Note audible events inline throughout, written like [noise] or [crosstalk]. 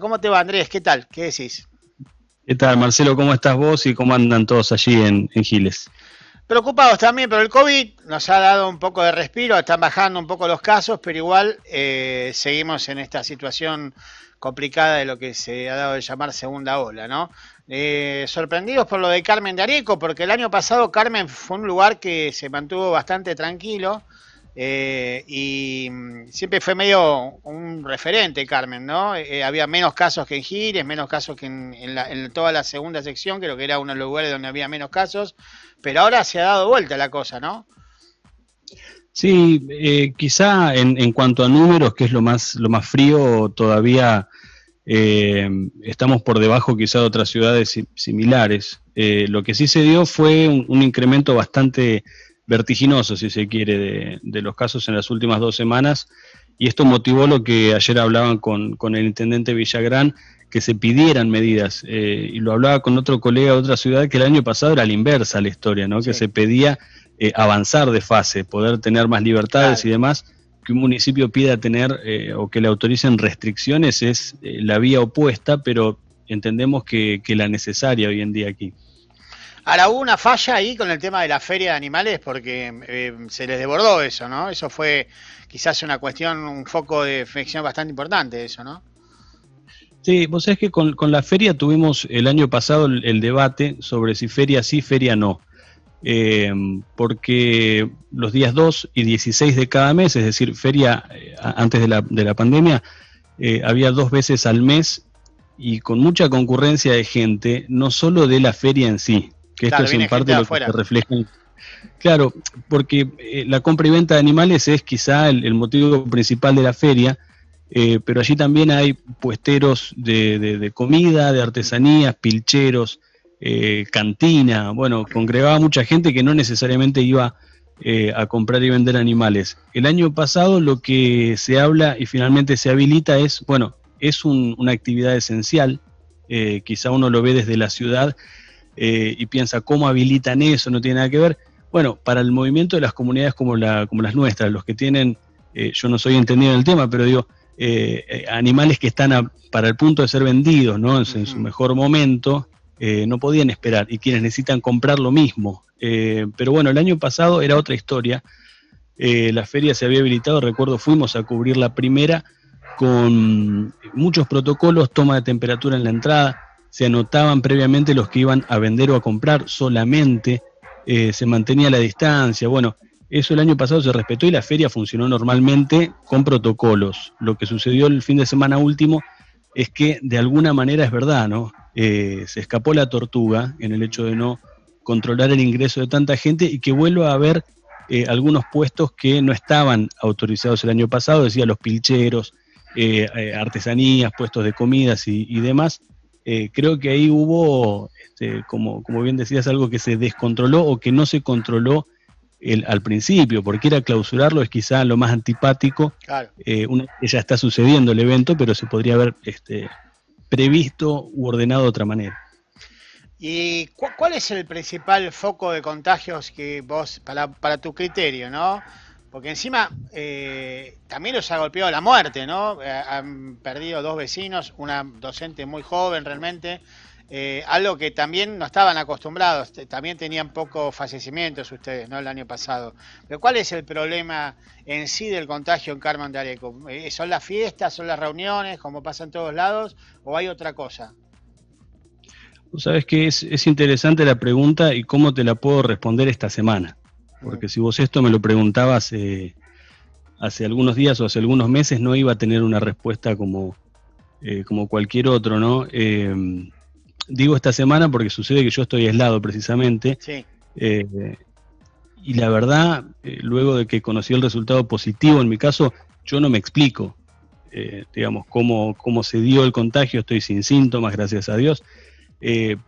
¿Cómo te va, Andrés? ¿Qué tal? ¿Qué decís? ¿Qué tal, Marcelo? ¿Cómo estás vos y cómo andan todos allí en, Giles? Preocupados también, pero el COVID nos ha dado un poco de respiro, están bajando un poco los casos, pero igual eh, seguimos en esta situación complicada de lo que se ha dado de llamar segunda ola, ¿no? Eh, sorprendidos por lo de Carmen de Areco, porque el año pasado Carmen fue un lugar que se mantuvo bastante tranquilo, eh, y mm, siempre fue medio un referente Carmen, ¿no? Eh, eh, había menos casos que en Gires, menos casos que en, toda la segunda sección, creo que era uno de los lugares donde había menos casos, pero ahora se ha dado vuelta la cosa, ¿no? Sí, eh, quizá en, cuanto a números, que es lo más, lo más frío, todavía estamos por debajo quizá de otras ciudades similares. lo que sí se dio fue un incremento bastante vertiginoso, si se quiere, de, los casos en las últimas dos semanas. Y esto motivó lo que ayer hablaban con, el intendente Villagrán, que se pidieran medidas. Eh, y lo hablaba con otro colega de otra ciudad, que el año pasado era la inversa la historia, ¿no? Que se pedía eh, avanzar de fase, poder tener más libertades y demás. Que un municipio pida tener eh, o que le autoricen restricciones es la vía opuesta, pero entendemos que la necesaria hoy en día aquí. Ahora hubo una falla ahí con el tema de la feria de animales porque eh, se les desbordó eso, ¿no? Eso fue quizás una cuestión, un foco de ficción bastante importante, eso, ¿no? Sí, vos sabés que con, la feria tuvimos el año pasado el, debate sobre si feria sí, feria no. Eh, porque los días 2 y 16 de cada mes, es decir, feria eh, antes de la, pandemia, había dos veces al mes y con mucha concurrencia de gente, no solo de la feria en sí, que esto es en parte lo que Claro, porque eh, la compra y venta de animales es quizá el, motivo principal de la feria, eh, pero allí también hay puesteros de, comida, de artesanías, pilcheros, eh, cantina, bueno, congregaba mucha gente que no necesariamente iba a comprar y vender animales. El año pasado lo que se habla y finalmente se habilita es, bueno, es una actividad esencial, quizá uno lo ve desde la ciudad, eh, y piensa cómo habilitan eso, no tiene nada que ver. Bueno, para el movimiento de las comunidades como, la, como las nuestras, los que tienen, eh, yo no soy entendido en el tema, pero digo, eh, animales que están para el punto de ser vendidos, ¿no? En, su mejor momento, no podían esperar y quienes necesitan comprar lo mismo. pero bueno, el año pasado era otra historia. la feria se había habilitado, recuerdo, fuimos a cubrir la primera con muchos protocolos, toma de temperatura en la entrada, se anotaban previamente los que iban a vender o a comprar solamente, eh, se mantenía la distancia. Bueno, eso el año pasado se respetó y la feria funcionó normalmente con protocolos. Lo que sucedió el fin de semana último es que de alguna manera es verdad, ¿no? Eh, se escapó la tortuga en el hecho de no controlar el ingreso de tanta gente y que vuelva a haber eh, algunos puestos que no estaban autorizados el año pasado, decía los pilcheros, artesanías, puestos de comidas y demás, eh, creo que ahí hubo, este, como, bien decías, algo que se descontroló o que no se controló al principio, porque era clausurarlo, es quizá lo más antipático, claro. Eh, ya está sucediendo el evento, pero se podría haber este, previsto u ordenado de otra manera. ¿Y cuál es el principal foco de contagios que vos, para, para tu criterio, no? Porque encima eh, también los ha golpeado la muerte, ¿no? Eh, han perdido dos vecinos, una docente muy joven realmente, eh, algo que también no estaban acostumbrados, también tenían pocos fallecimientos ustedes, ¿no? El año pasado. Pero ¿cuál es el problema en sí del contagio en Carmen de Areco? ¿Son las fiestas, son las reuniones, como pasa en todos lados, o hay otra cosa? Sabes que es, es interesante la pregunta y cómo te la puedo responder esta semana porque si vos esto me lo preguntabas eh, hace algunos días o hace algunos meses, no iba a tener una respuesta como, eh, como cualquier otro, ¿no? Em, digo esta semana porque sucede que yo estoy aislado precisamente. Eh, y la verdad, luego de que conocí el resultado positivo en mi caso, yo no me explico, digamos, cómo, cómo se dio el contagio, estoy sin síntomas, gracias a Dios,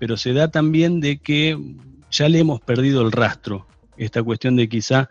pero se da también de que ya le hemos perdido el rastro esta cuestión de quizá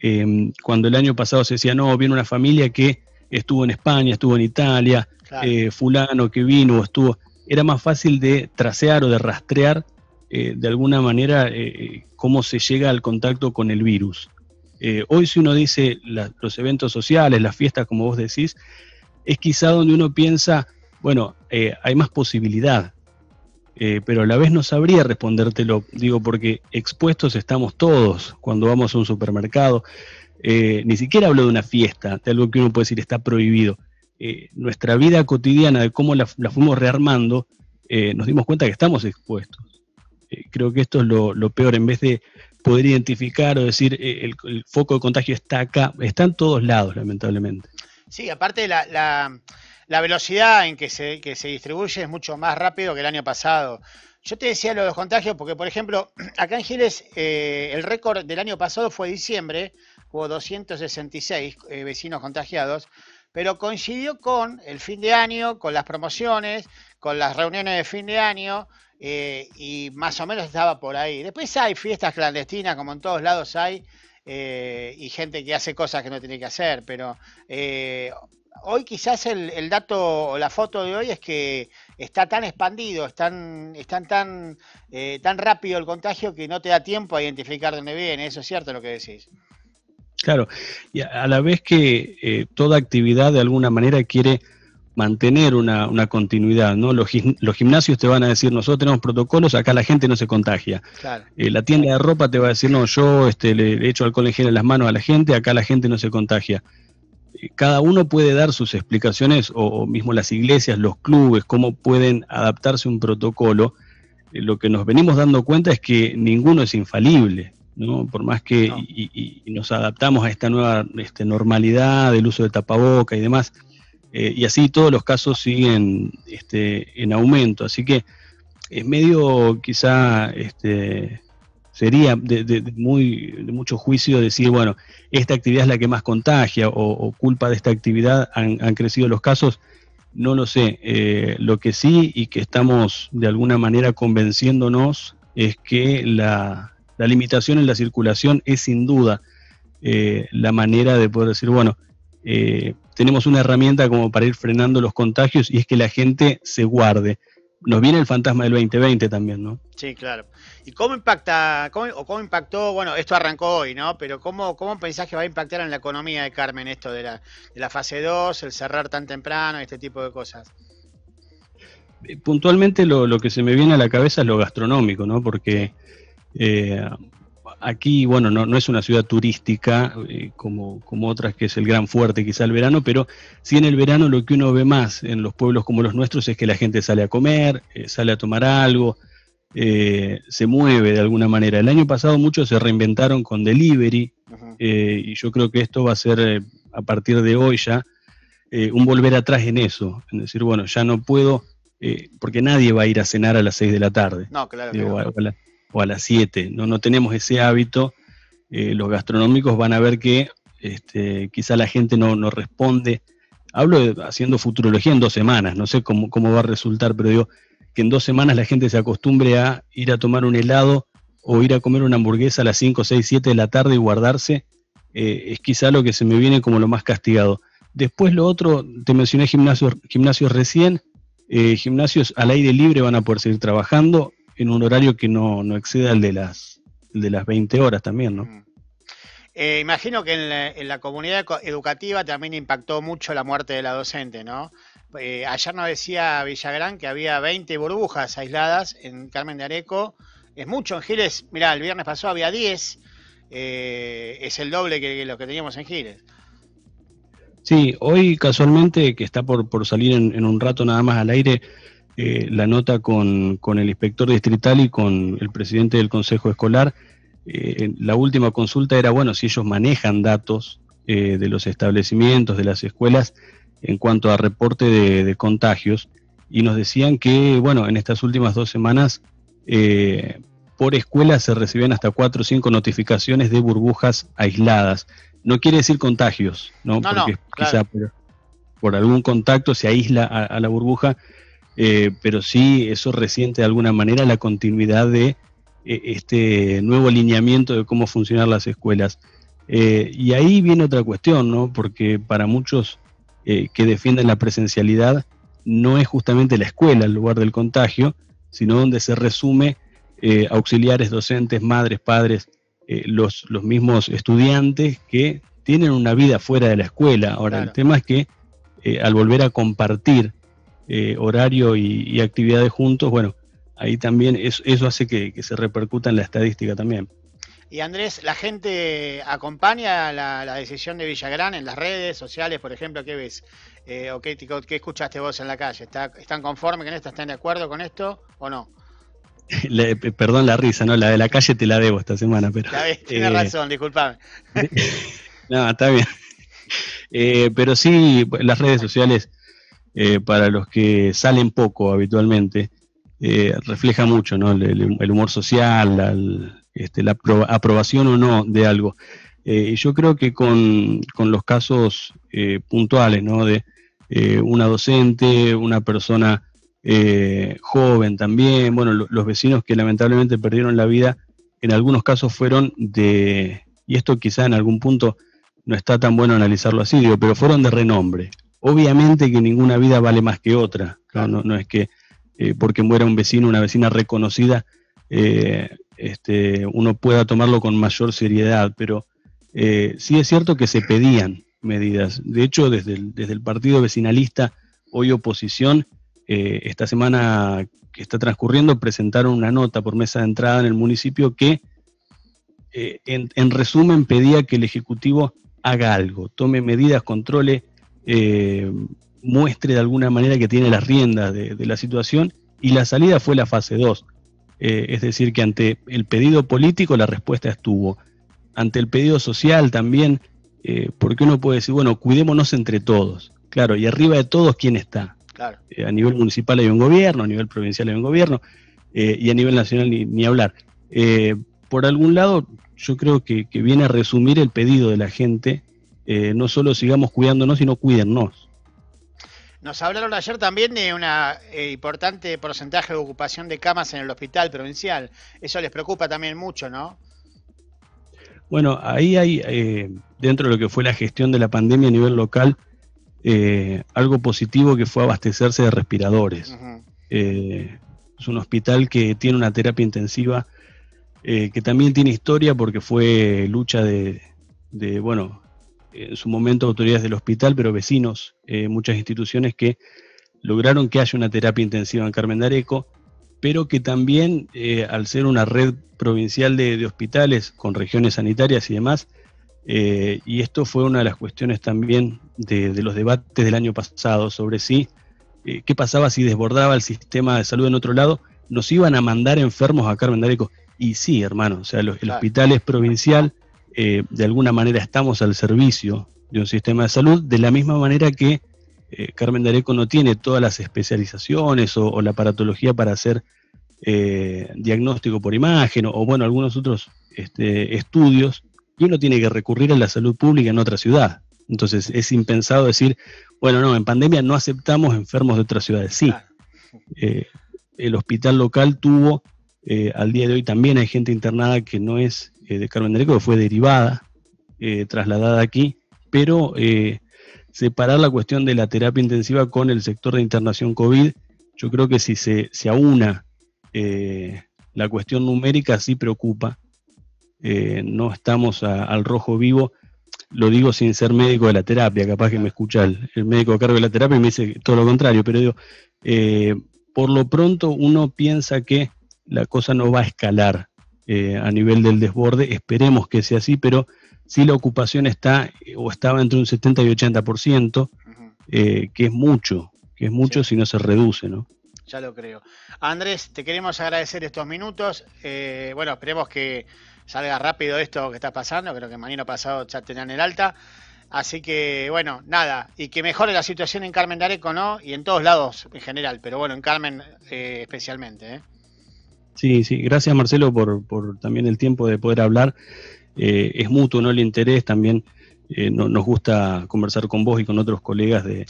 em, cuando el año pasado se decía, no, viene una familia que estuvo en España, estuvo en Italia, eh, fulano que vino, estuvo, era más fácil de trasear o de rastrear eh, de alguna manera eh, cómo se llega al contacto con el virus. hoy si uno dice los eventos sociales, las fiestas, como vos decís, es quizá donde uno piensa, bueno, hay más posibilidad eh, pero a la vez no sabría respondértelo, digo, porque expuestos estamos todos cuando vamos a un supermercado. Eh, ni siquiera hablo de una fiesta, de algo que uno puede decir está prohibido. Eh, nuestra vida cotidiana, de cómo la, fuimos rearmando, nos dimos cuenta que estamos expuestos. creo que esto es lo, peor, en vez de poder identificar o decir el, foco de contagio está acá, está en todos lados, lamentablemente. Sí, aparte de la la velocidad en que se, distribuye es mucho más rápido que el año pasado. Yo te decía lo de los contagios porque, por ejemplo, [clears throat] acá en Giles eh, el récord del año pasado fue diciembre, hubo 266 eh, vecinos contagiados, pero coincidió con el fin de año, con las promociones, con las reuniones de fin de año eh, y más o menos estaba por ahí. Después hay fiestas clandestinas, como en todos lados hay, y gente que hace cosas que no tiene que hacer, pero hoy quizás el, dato o la foto de hoy es que está tan expandido, están, están tan, eh, tan rápido el contagio que no te da tiempo a identificar dónde viene. Eso es cierto lo que decís. Claro, y a la vez que eh, toda actividad de alguna manera quiere mantener una, continuidad, ¿no? Los, gimnasios te van a decir, nosotros tenemos protocolos, acá la gente no se contagia. Eh, la tienda de ropa te va a decir, no, yo este, le, echo alcohol en en las manos a la gente, acá la gente no se contagia cada uno puede dar sus explicaciones o, mismo las iglesias, los clubes, cómo pueden adaptarse a un protocolo. Eh, lo que nos venimos dando cuenta es que ninguno es infalible, ¿no? Por más que nos adaptamos a esta nueva este, normalidad del uso de tapaboca y demás, eh, y así todos los casos siguen este, en aumento. Así que es medio quizá este, sería de, muy, mucho juicio decir, bueno, esta actividad es la que más contagia o, culpa de esta actividad han, crecido los casos. No lo sé. Eh, lo que sí y que estamos de alguna manera convenciéndonos es que la, la limitación en la circulación es sin duda eh, la manera de poder decir, bueno, eh, tenemos una herramienta como para ir frenando los contagios y es que la gente se guarde nos viene el fantasma del 2020 también, ¿no? Sí, claro. ¿Y cómo impacta, cómo, o cómo impactó, bueno, esto arrancó hoy, ¿no? Pero ¿cómo, cómo pensás que va a impactar en la economía de Carmen esto de la, fase 2, el cerrar tan temprano, este tipo de cosas? Eh, puntualmente lo, que se me viene a la cabeza es lo gastronómico, ¿no? Porque eh, aquí, bueno, no, es una ciudad turística eh, como, como otras que es el gran fuerte quizá el verano, pero sí en el verano lo que uno ve más en los pueblos como los nuestros es que la gente sale a comer, eh, sale a tomar algo, eh, se mueve de alguna manera. El año pasado muchos se reinventaron con delivery y yo creo que esto va a ser a partir de hoy ya un volver atrás en eso, en decir, bueno, ya no puedo, porque nadie va a ir a cenar a las 6 de la tarde. No, claro a las 7. No, no tenemos ese hábito. Eh, los gastronómicos van a ver que este, quizá la gente no, no responde. Hablo haciendo futurología en dos semanas, no sé cómo, va a resultar, pero digo que en dos semanas la gente se acostumbre a ir a tomar un helado o ir a comer una hamburguesa a las 5, 6, 7 de la tarde y guardarse, eh, es quizá lo que se me viene como lo más castigado. Después lo otro, te mencioné gimnasios, gimnasios recién, eh, gimnasios al aire libre van a poder seguir trabajando, en un horario que no, no exceda el de las de las 20 horas también, ¿no? Mm. Eh, imagino que en la, comunidad educativa también impactó mucho la muerte de la docente, ¿no? Eh, ayer nos decía Villagrán que había 20 burbujas aisladas en Carmen de Areco. Es mucho, en Giles, mirá, el viernes pasó, había 10, eh, es el doble que, lo que teníamos en Giles. Sí, hoy casualmente, que está por, salir en un rato nada más al aire, eh, la nota con, con, el inspector distrital y con el presidente del Consejo Escolar. Eh, la última consulta era, bueno, si ellos manejan datos eh, de los establecimientos, de las escuelas, en cuanto a reporte de, contagios, y nos decían que, bueno, en estas últimas dos semanas, por escuela se recibían hasta cuatro o cinco notificaciones de burbujas aisladas. No quiere decir contagios, ¿no? Porque quizá por, algún contacto se aísla a la burbuja, eh, pero sí eso resiente de alguna manera la continuidad de e, este nuevo alineamiento de cómo funcionan las escuelas. Eh, y ahí viene otra cuestión, ¿no? Porque para muchos eh, que defienden la presencialidad, no es justamente la escuela el lugar del contagio, sino donde se resume auxiliares, docentes, madres, padres, los, los mismos estudiantes que tienen una vida fuera de la escuela. Ahora, el tema es que al volver a compartir eh, horario y, actividades juntos, bueno, ahí también eso, hace que, se repercuta en la estadística también. Y Andrés, ¿la gente acompaña la, decisión de Villagrán en las redes sociales, por ejemplo? ¿Qué ves? Eh, ¿O qué, escuchaste vos en la calle? ¿Está, ¿Están conformes con esto? ¿Están de acuerdo con esto o no? [laughs] Eh, perdón la risa, ¿no? La de la calle te la debo esta semana, pero. Tienes razón, disculpame. [laughs] no, está bien. [laughs] pero sí, las redes sociales eh, para los que salen poco habitualmente, eh, refleja mucho el, humor social, este, la, aprobación o no de algo. Eh, y yo creo que con, los casos puntuales de una docente, una persona joven también, bueno, los vecinos que lamentablemente perdieron la vida, en algunos casos fueron de, y esto quizá en algún punto no está tan bueno analizarlo así, digo, pero fueron de renombre. Obviamente que ninguna vida vale más que otra, no, es que eh, porque muera un vecino, una vecina reconocida, eh, este, uno pueda tomarlo con mayor seriedad, pero eh, sí es cierto que se pedían medidas. De hecho, desde el, partido vecinalista, hoy oposición, esta semana que está transcurriendo, presentaron una nota por mesa de entrada en el municipio que, en resumen, pedía que el Ejecutivo haga algo, tome medidas, controle eh, muestre de alguna manera que tiene las riendas de, la situación y la salida fue la fase 2. Eh, es decir, que ante el pedido político la respuesta estuvo. Ante el pedido social también, eh, porque uno puede decir, bueno, cuidémonos entre todos. Claro, y arriba de todos, ¿quién está? a nivel municipal hay un gobierno, a nivel provincial hay un gobierno, y a nivel nacional ni, hablar. por algún lado, yo creo que viene a resumir el pedido de la gente eh, no solo sigamos cuidándonos, sino cuídennos. Nos hablaron ayer también de un eh, importante porcentaje de ocupación de camas en el hospital provincial. Eso les preocupa también mucho, ¿no? Bueno, ahí hay, eh, dentro de lo que fue la gestión de la pandemia a nivel local, algo positivo que fue abastecerse de respiradores. es un hospital que tiene una terapia intensiva, que también tiene historia porque fue lucha de, de bueno, en su momento autoridades del hospital, pero vecinos, eh, muchas instituciones que lograron que haya una terapia intensiva en Carmen Dareco pero que también, eh, al ser una red provincial de, hospitales con regiones sanitarias y demás, eh, y esto fue una de las cuestiones también de, los debates del año pasado sobre si, qué pasaba si desbordaba el sistema de salud en otro lado, nos iban a mandar enfermos a Carmen Dareco Y sí, hermano, o sea, el hospital es provincial eh, de alguna manera estamos al servicio de un sistema de salud, de la misma manera que eh, Carmen Dareco no tiene todas las especializaciones o, la aparatología para hacer eh, diagnóstico por imagen o, bueno, algunos otros este, estudios, y uno tiene que recurrir a la salud pública en otra ciudad. Entonces es impensado decir, bueno, no, en pandemia no aceptamos enfermos de otras ciudades. Sí, el hospital local tuvo, al día de hoy también hay gente internada que no es eh, de de que fue derivada, eh, trasladada aquí, pero eh, separar la cuestión de la terapia intensiva con el sector de internación COVID, yo creo que si se, aúna la cuestión numérica, sí preocupa. no estamos al rojo vivo lo digo sin ser médico de la terapia, capaz que me escucha el, médico a cargo de la terapia y me dice todo lo contrario, pero digo, por lo pronto uno piensa que la cosa no va a escalar eh, a nivel del desborde. Esperemos que sea así, pero si la ocupación está eh, o estaba entre un 70 y 80%, por ciento eh, que es mucho, que es mucho si no se reduce, ¿no? Ya lo creo. Andrés, te queremos agradecer estos minutos. bueno, esperemos que salga rápido esto que está pasando. Creo que mañana pasado ya tenían el alta. Así que, bueno, nada. Y que mejore la situación en Carmen Dareco, ¿no? Y en todos lados en general, pero bueno, en Carmen especialmente, ¿eh? Sí, sí, gracias Marcelo por, por también el tiempo de poder hablar. Eh, es mutuo, ¿no? El interés también. Eh, nos gusta conversar con vos y con otros colegas de,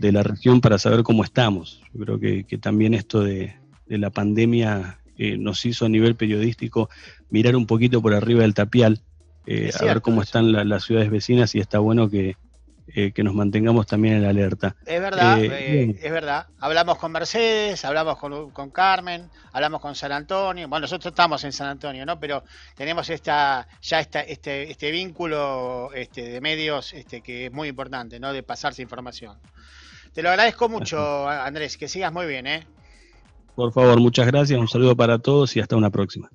la región para saber cómo estamos. Yo creo que, también esto de, la pandemia eh, nos hizo a nivel periodístico mirar un poquito por arriba del tapial, a ver cómo están las ciudades vecinas y está bueno que, eh, que nos mantengamos también en la alerta. Es verdad, eh, eh, es verdad. Hablamos con Mercedes, hablamos con, Carmen, hablamos con San Antonio. Bueno, nosotros estamos en San Antonio, ¿no? Pero tenemos esta, ya esta, este, este vínculo este, de medios este, que es muy importante, ¿no? De pasarse información. Te lo agradezco mucho, Andrés, que sigas muy bien, ¿eh? Por favor, muchas gracias, un saludo para todos y hasta una próxima.